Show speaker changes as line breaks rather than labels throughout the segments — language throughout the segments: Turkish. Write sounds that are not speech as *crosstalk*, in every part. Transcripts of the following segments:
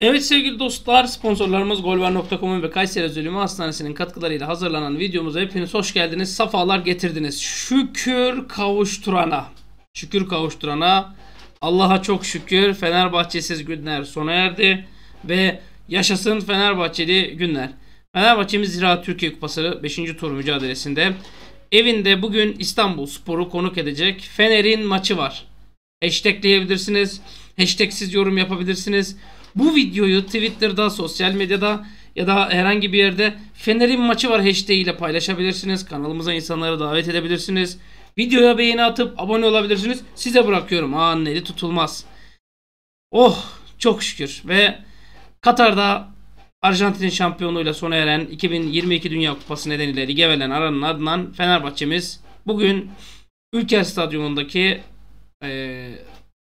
Evet sevgili dostlar sponsorlarımız golver.com'un ve Kayseri Özölümü Hastanesi'nin katkılarıyla hazırlanan videomuza hepiniz hoş geldiniz. Safalar getirdiniz. Şükür kavuşturana. Şükür kavuşturana. Allah'a çok şükür. Fenerbahçesiz günler sona erdi. Ve yaşasın Fenerbahçeli günler. Fenerbahçe'miz Ziraat Türkiye Kupası 5. tur mücadelesinde. Evinde bugün İstanbul Sporu konuk edecek. Fener'in maçı var. Hashtagleyebilirsiniz. Hashtagsiz yorum yapabilirsiniz. Bu videoyu Twitter'da, sosyal medyada ya da herhangi bir yerde Fener'in maçı var hashtag ile paylaşabilirsiniz. Kanalımıza insanları davet edebilirsiniz. Videoya beğeni atıp abone olabilirsiniz. Size bırakıyorum. Ağanın eli tutulmaz. Oh çok şükür ve Katar'da Arjantin şampiyonluğuyla sona eren 2022 Dünya Kupası nedeniyle lige verilen aranın ardından Fenerbahçe'miz bugün Ülker Stadyumundaki e,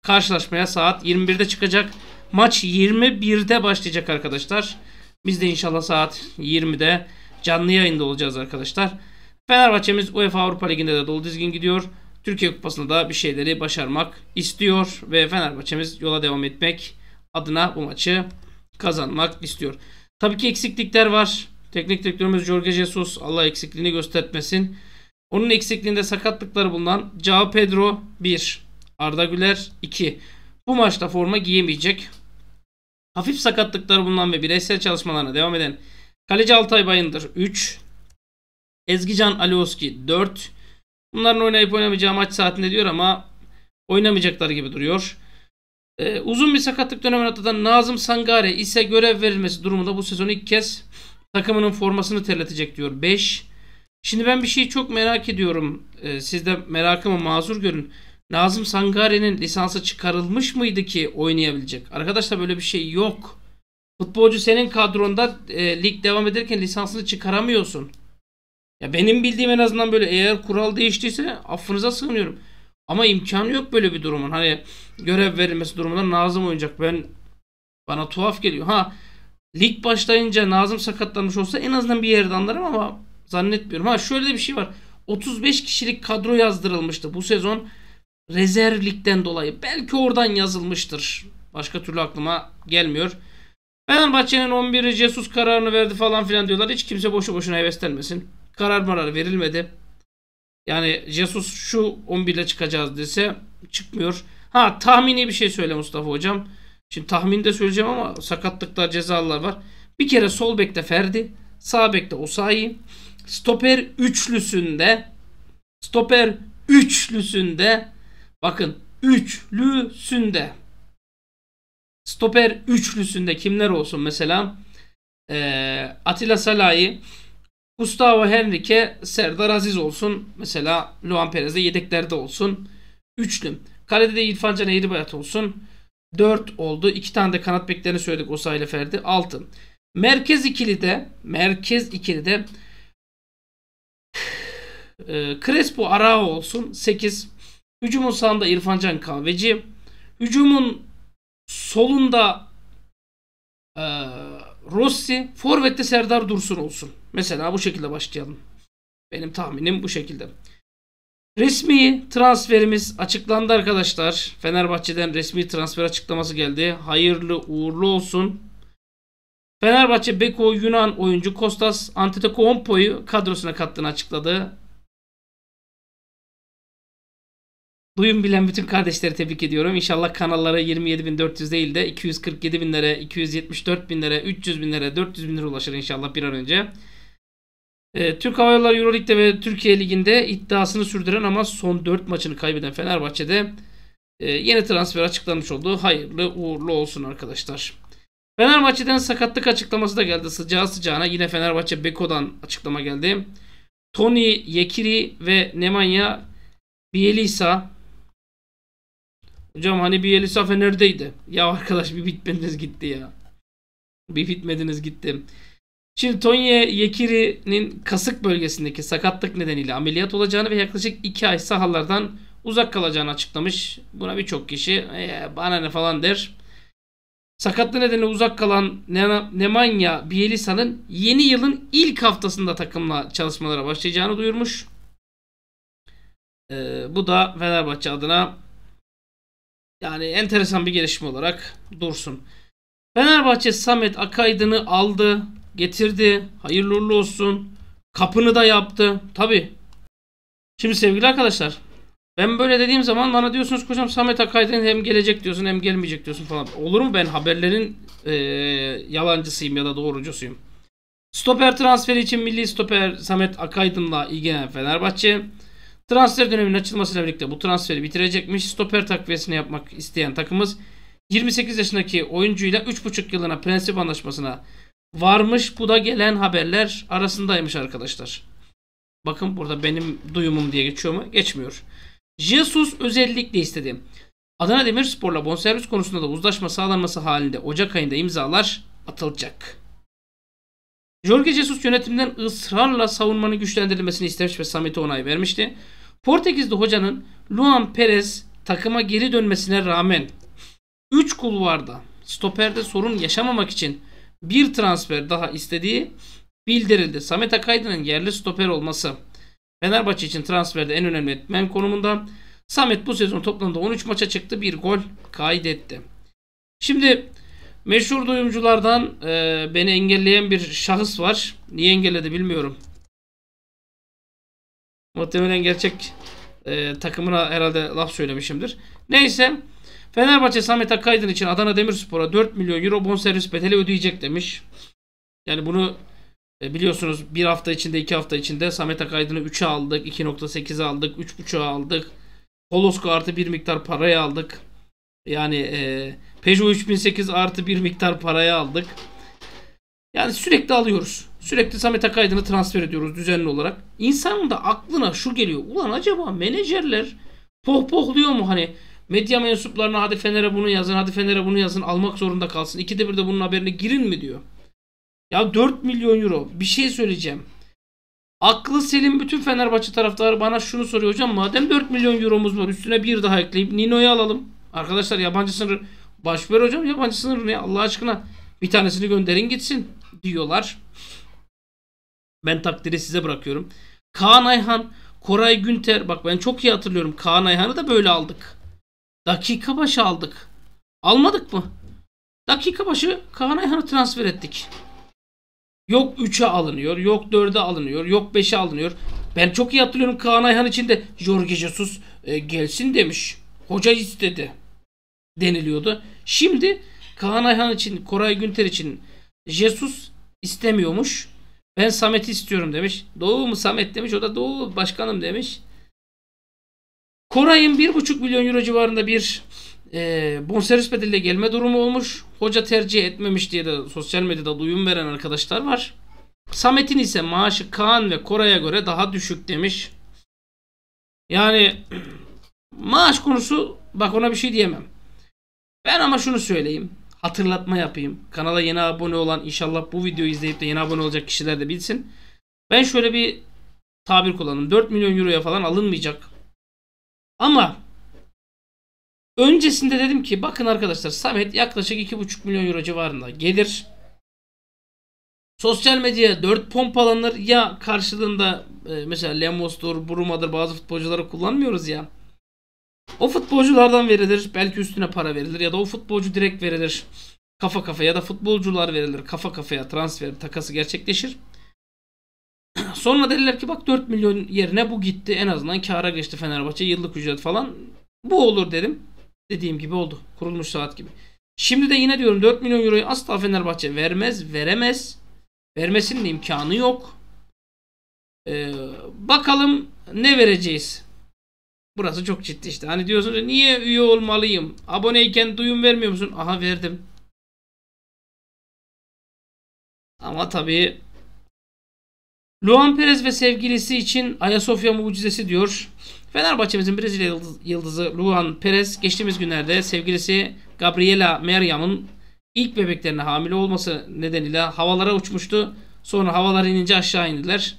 karşılaşmaya saat 21'de çıkacak. Maç 21'de başlayacak arkadaşlar. Biz de inşallah saat 20'de canlı yayında olacağız arkadaşlar. Fenerbahçe'miz UEFA Avrupa Ligi'nde de dolu dizgin gidiyor. Türkiye Kupası'nda da bir şeyleri başarmak istiyor ve Fenerbahçe'miz yola devam etmek adına bu maçı kazanmak istiyor. Tabii ki eksiklikler var. Teknik direktörümüz Jorge Jesus Allah eksikliğini göstermesin. Onun eksikliğinde sakatlıkları bulunan Cao Pedro 1, Arda Güler 2. Bu maçta forma giyemeyecek. Hafif sakatlıkları bulunan ve bireysel çalışmalarına devam eden Kaleci Altay Bayındır 3. Ezgican Alioski 4. Bunların oynayıp oynamayacağı maç saatinde diyor ama oynamayacaklar gibi duruyor. Ee, uzun bir sakatlık dönemini atlatan Nazım Sangare ise görev verilmesi durumunda bu sezon ilk kez takımının formasını terletecek diyor 5. Şimdi ben bir şeyi çok merak ediyorum. Ee, siz de merakımı mazur görün. Nazım Sangare'nin lisansı çıkarılmış mıydı ki oynayabilecek? Arkadaşlar böyle bir şey yok. Futbolcu senin kadronda e, lig devam ederken lisansını çıkaramıyorsun. Ya benim bildiğim en azından böyle eğer kural değiştiyse affınıza sığınıyorum. Ama imkanı yok böyle bir durumun. Hani görev verilmesi durumunda Nazım oynayacak. Ben bana tuhaf geliyor. Ha lig başlayınca Nazım sakatlanmış olsa en azından bir yerde anlarım ama zannetmiyorum. Ha şöyle bir şey var. 35 kişilik kadro yazdırılmıştı bu sezon rezervlikten dolayı belki oradan yazılmıştır. Başka türlü aklıma gelmiyor. Fenerbahçe'nin 11'i Jesus kararını verdi falan filan diyorlar. Hiç kimse boşu boşuna heveslenmesin. Karar marar verilmedi. Yani Jesus şu 11 ile çıkacağız dese çıkmıyor. Ha tahmini bir şey söyle Mustafa hocam. Şimdi tahmini de söyleyeceğim ama sakatlıklar cezalar var. Bir kere sol bekte Ferdi. Sağ bekte Osayi. Stoper üçlüsünde Stoper üçlüsünde Bakın üçlüsünde stoper üçlüsünde kimler olsun mesela? Ee, Atilla Salahi, Gustavo Henrique, Serdar Aziz olsun. Mesela Luan Perez de yedeklerde olsun. üçlüm. Kalede de İrfan Can Eğribayat olsun. dört oldu. 2 tane de kanat beklerini söyledik Osa ile Ferdi. 6. Merkez ikili de merkez ikili de *sighs* e, Crespo Arao olsun. sekiz. Hücumun sağında İrfancan Kahveci. Hücumun solunda e, Rossi. Forvet'te Serdar Dursun olsun. Mesela bu şekilde başlayalım. Benim tahminim bu şekilde. Resmi transferimiz açıklandı arkadaşlar. Fenerbahçe'den resmi transfer açıklaması geldi. Hayırlı uğurlu olsun. Fenerbahçe Beko Yunan oyuncu Kostas Antetokounmpo'yu kadrosuna kattığını açıkladı. Duyum bilen bütün kardeşleri tebrik ediyorum. İnşallah kanallara 27.400 değil de 247 binlere, 274 binlere, 300 binlere, 400 binlere ulaşır inşallah bir an önce. E, Türk Hava Yolları Euroleague'de ve Türkiye Ligi'nde iddiasını sürdüren ama son 4 maçını kaybeden Fenerbahçe'de e, yeni transfer açıklanmış oldu. Hayırlı uğurlu olsun arkadaşlar. Fenerbahçe'den sakatlık açıklaması da geldi sıcağı sıcağına. Yine Fenerbahçe Beko'dan açıklama geldi. Tony, Yekiri ve Nemanja Bielisa Hocam hani Bielisa neredeydi? Ya arkadaş bir bitmediniz gitti ya. Bir bitmediniz gitti. Şimdi Tonye Yekiri'nin kasık bölgesindeki sakatlık nedeniyle ameliyat olacağını ve yaklaşık 2 ay sahalardan uzak kalacağını açıklamış. Buna birçok kişi e, bana ne falan der. Sakatlığı nedeniyle uzak kalan Nemanja Bielisa'nın yeni yılın ilk haftasında takımla çalışmalara başlayacağını duyurmuş. E, bu da Fenerbahçe adına yani enteresan bir gelişme olarak dursun. Fenerbahçe Samet Akaydın'ı aldı, getirdi. Hayırlı olsun. Kapını da yaptı. Tabi. Şimdi sevgili arkadaşlar. Ben böyle dediğim zaman bana diyorsunuz hocam Samet Akaydın hem gelecek diyorsun hem gelmeyecek diyorsun falan. Olur mu ben haberlerin e, yalancısıyım ya da doğrucusuyum. Stoper transferi için milli stoper Samet Akaydın'la ilgilenen Fenerbahçe. Transfer döneminin açılmasıyla birlikte bu transferi bitirecekmiş. Stoper takviyesini yapmak isteyen takımız 28 yaşındaki oyuncuyla 3,5 yılına prensip anlaşmasına varmış. Bu da gelen haberler arasındaymış arkadaşlar. Bakın burada benim duyumum diye geçiyor mu? Geçmiyor. Jesus özellikle istedi. Adana Demirspor'la bonservis konusunda da uzlaşma sağlanması halinde Ocak ayında imzalar atılacak. Jorge Jesus yönetimden ısrarla savunmanın güçlendirilmesini istemiş ve Samet'e onay vermişti. Portekizli hocanın Luan Perez takıma geri dönmesine rağmen 3 kulvarda stoperde sorun yaşamamak için bir transfer daha istediği bildirildi. Samet Akaydın'ın yerli stoper olması Fenerbahçe için transferde en önemli etmen konumunda. Samet bu sezon toplamda 13 maça çıktı. Bir gol kaydetti. Şimdi meşhur duyumculardan e, beni engelleyen bir şahıs var. Niye engelledi bilmiyorum. Muhtemelen gerçek e, takımına herhalde laf söylemişimdir. Neyse. Fenerbahçe Samet Akaydın için Adana Demirspor'a 4 milyon euro bonservis bedeli ödeyecek demiş. Yani bunu e, biliyorsunuz bir hafta içinde iki hafta içinde Samet Akaydın'ı 3'e aldık. 2.8'e aldık. 3.5'a aldık. Kolosko artı bir miktar parayı aldık. Yani e, Peugeot 3008 artı bir miktar parayı aldık. Yani sürekli alıyoruz. Sürekli Samet Akaydın'ı transfer ediyoruz düzenli olarak. İnsanın da aklına şu geliyor. Ulan acaba menajerler pohpohluyor mu hani medya mensuplarına hadi Fener'e bunu yazın hadi Fener'e bunu yazın almak zorunda kalsın. İkide bir de bunun haberine girin mi diyor. Ya 4 milyon euro bir şey söyleyeceğim. Aklı selim bütün Fenerbahçe taraftarı bana şunu soruyor hocam madem 4 milyon euromuz var üstüne bir daha ekleyip Nino'yu alalım. Arkadaşlar yabancı sınır başver hocam yabancı sınır ne Allah aşkına bir tanesini gönderin gitsin diyorlar. Ben takdiri size bırakıyorum. Kaan Ayhan, Koray Günter. Bak ben çok iyi hatırlıyorum. Kaan Ayhan'ı da böyle aldık. Dakika başı aldık. Almadık mı? Dakika başı Kaan Ayhan'ı transfer ettik. Yok 3'e alınıyor, yok 4'e alınıyor, yok 5'e alınıyor. Ben çok iyi hatırlıyorum Kaan Ayhan için de Jorge Jesus e, gelsin demiş. Hoca istedi deniliyordu. Şimdi Kaan Ayhan için, Koray Günter için Jesus istemiyormuş. Ben Samet'i istiyorum demiş. Doğu mu Samet demiş. O da Doğu başkanım demiş. Koray'ın 1,5 milyon euro civarında bir e, bonservis bedeliyle gelme durumu olmuş. Hoca tercih etmemiş diye de sosyal medyada duyum veren arkadaşlar var. Samet'in ise maaşı Kaan ve Koray'a göre daha düşük demiş. Yani *clears throat* maaş konusu bak ona bir şey diyemem. Ben ama şunu söyleyeyim hatırlatma yapayım. Kanala yeni abone olan inşallah bu videoyu izleyip de yeni abone olacak kişiler de bilsin. Ben şöyle bir tabir kullandım. 4 milyon euroya falan alınmayacak. Ama öncesinde dedim ki bakın arkadaşlar Samet yaklaşık 2,5 milyon euro civarında gelir. Sosyal medyaya 4 pompalanır ya karşılığında e, mesela Lemos'tur, Bruma'dır bazı futbolcuları kullanmıyoruz ya. O futbolculardan verilir. Belki üstüne para verilir ya da o futbolcu direkt verilir. Kafa kafa ya da futbolcular verilir. Kafa kafaya transfer takası gerçekleşir. *clears throat* Sonra derler ki bak 4 milyon yerine bu gitti. En azından kara geçti Fenerbahçe yıllık ücret falan. Bu olur dedim. Dediğim gibi oldu. Kurulmuş saat gibi. Şimdi de yine diyorum 4 milyon euroyu asla Fenerbahçe vermez, veremez. Vermesinin de imkanı yok. Ee, bakalım ne vereceğiz. Burası çok ciddi işte. Hani diyorsunuz niye üye olmalıyım? Aboneyken duyum vermiyor musun? Aha verdim. Ama tabii Luan Perez ve sevgilisi için Ayasofya mucizesi diyor. Fenerbahçe'mizin Brezilya yıldızı Luan Perez geçtiğimiz günlerde sevgilisi Gabriela Meryam'ın ilk bebeklerine hamile olması nedeniyle havalara uçmuştu. Sonra havalar inince aşağı indiler.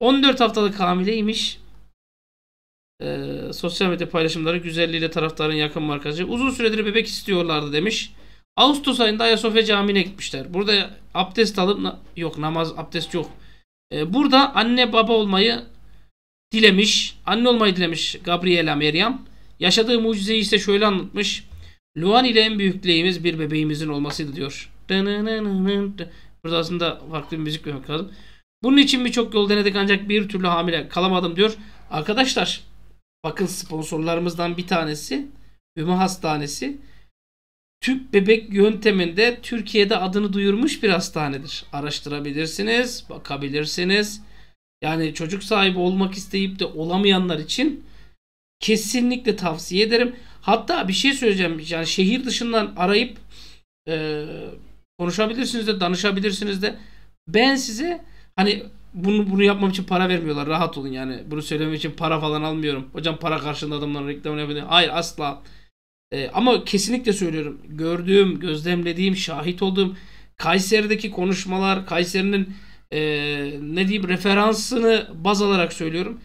14 haftalık hamileymiş. E, sosyal medya paylaşımları güzelliğiyle taraftarın yakın markacı. Uzun süredir bebek istiyorlardı demiş. Ağustos ayında Ayasofya Camii'ne gitmişler. Burada abdest alıp na yok namaz abdest yok. E, burada anne baba olmayı dilemiş. Anne olmayı dilemiş Gabriela Meryem. Yaşadığı mucizeyi ise şöyle anlatmış. Luan ile en büyük dileğimiz bir bebeğimizin olmasıydı diyor. Burada aslında farklı bir müzik görmek lazım. Bunun için birçok yol denedik ancak bir türlü hamile kalamadım diyor. Arkadaşlar Bakın sponsorlarımızdan bir tanesi Üme Hastanesi. Tüp bebek yönteminde Türkiye'de adını duyurmuş bir hastanedir. Araştırabilirsiniz, bakabilirsiniz. Yani çocuk sahibi olmak isteyip de olamayanlar için kesinlikle tavsiye ederim. Hatta bir şey söyleyeceğim. Yani şehir dışından arayıp e, konuşabilirsiniz de danışabilirsiniz de. Ben size hani bunu bunu yapmam için para vermiyorlar. Rahat olun yani. Bunu söylemek için para falan almıyorum. Hocam para karşılığında adamların reklamını yapıyor. Hayır asla. Ee, ama kesinlikle söylüyorum. Gördüğüm, gözlemlediğim, şahit olduğum Kayseri'deki konuşmalar, Kayseri'nin e, ne diyeyim referansını baz alarak söylüyorum.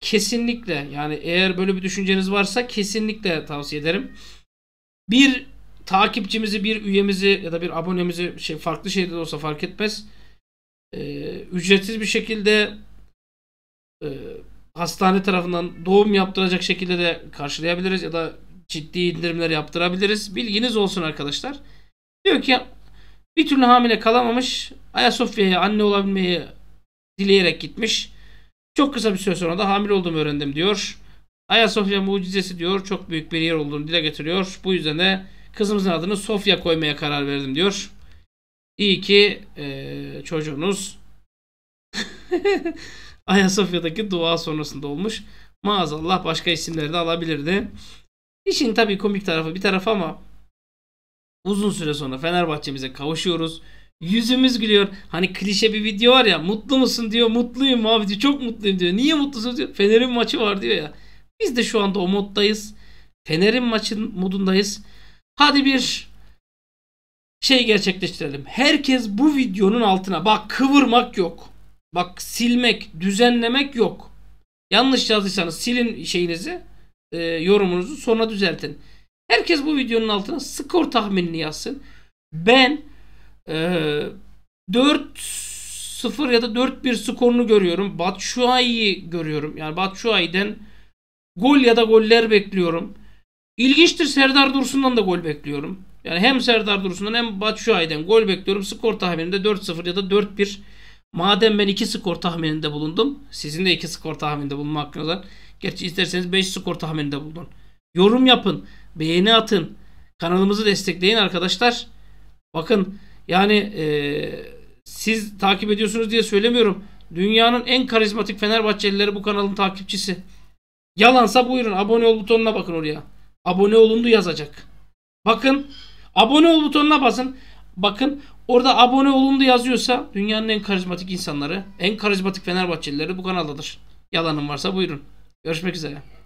Kesinlikle yani eğer böyle bir düşünceniz varsa kesinlikle tavsiye ederim. Bir takipçimizi, bir üyemizi ya da bir abonemizi şey farklı şeyde de olsa fark etmez e, ücretsiz bir şekilde e, hastane tarafından doğum yaptıracak şekilde de karşılayabiliriz ya da ciddi indirimler yaptırabiliriz. Bilginiz olsun arkadaşlar. Diyor ki bir türlü hamile kalamamış Ayasofya'ya anne olabilmeyi dileyerek gitmiş. Çok kısa bir süre sonra da hamile olduğumu öğrendim diyor. Ayasofya mucizesi diyor. Çok büyük bir yer olduğunu dile getiriyor. Bu yüzden de kızımızın adını Sofya koymaya karar verdim diyor. İyi ki e, çocuğunuz *laughs* Ayasofya'daki dua sonrasında olmuş. Maazallah başka isimleri alabilirdi. İşin tabii komik tarafı bir taraf ama uzun süre sonra Fenerbahçe'mize kavuşuyoruz. Yüzümüz gülüyor. Hani klişe bir video var ya mutlu musun diyor. Mutluyum abi diyor. Çok mutluyum diyor. Niye mutlusun diyor. Fener'in maçı var diyor ya. Biz de şu anda o moddayız. Fener'in maçın modundayız. Hadi bir şey gerçekleştirelim. Herkes bu videonun altına bak kıvırmak yok. Bak silmek, düzenlemek yok. Yanlış yazdıysanız silin şeyinizi, e, yorumunuzu sonra düzeltin. Herkes bu videonun altına skor tahminini yazsın. Ben e, 4-0 ya da 4-1 skorunu görüyorum. Batshuayi'yi görüyorum. Yani Batshuayi'den gol ya da goller bekliyorum. İlginçtir Serdar Dursun'dan da gol bekliyorum. Yani hem Serdar Dursun'dan hem Batshuayi'den gol bekliyorum. Skor tahmininde 4-0 ya da 4-1. Madem ben 2 skor tahmininde bulundum. Sizin de 2 skor tahmininde bulunma hakkınız var. Gerçi isterseniz 5 skor tahmininde bulun. Yorum yapın. Beğeni atın. Kanalımızı destekleyin arkadaşlar. Bakın yani e, siz takip ediyorsunuz diye söylemiyorum. Dünyanın en karizmatik Fenerbahçelileri bu kanalın takipçisi. Yalansa buyurun abone ol butonuna bakın oraya. Abone olundu yazacak. Bakın Abone ol butonuna basın. Bakın orada abone olun olundu yazıyorsa dünyanın en karizmatik insanları, en karizmatik Fenerbahçelileri bu kanaldadır. Yalanım varsa buyurun. Görüşmek üzere.